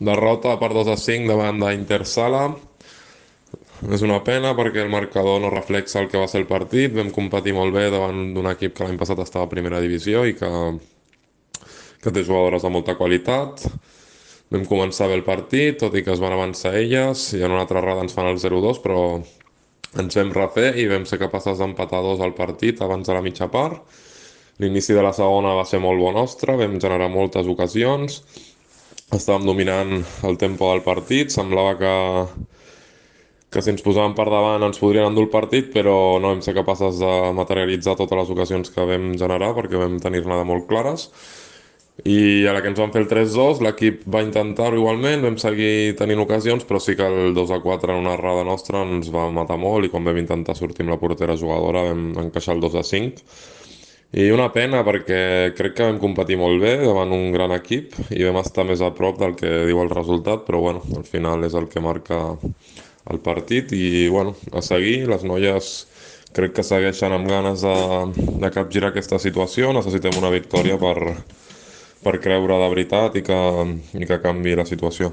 Derrota per 2 a 5 davant d'Intersala. És una pena perquè el marcador no reflexa el que va ser el partit. Vam competir molt bé davant d'un equip que l'any passat estava a primera divisió i que, que té jugadores de molta qualitat. Vam començar bé el partit, tot i que es van avançar elles, i en una altra rada ens fan el 0-2, però ens vam refer i vam ser capaces d'empatar dos al partit abans de la mitja part. L'inici de la segona va ser molt bon nostre, vam generar moltes ocasions, estàvem dominant el tempo del partit, semblava que, que si ens posàvem per davant ens podrien endur el partit, però no vam ser capaces de materialitzar totes les ocasions que vam generar perquè vam tenir-ne de molt clares. I a la que ens van fer el 3-2, l'equip va intentar-ho igualment, vam seguir tenint ocasions, però sí que el 2-4 en una errada nostra ens va matar molt i quan vam intentar sortir amb la portera jugadora vam encaixar el 2-5 i una pena perquè crec que vam competir molt bé davant un gran equip i vam estar més a prop del que diu el resultat, però bueno, al final és el que marca el partit i bueno, a seguir, les noies crec que segueixen amb ganes de, de capgirar aquesta situació, necessitem una victòria per, per creure de veritat i que, i que canvi la situació.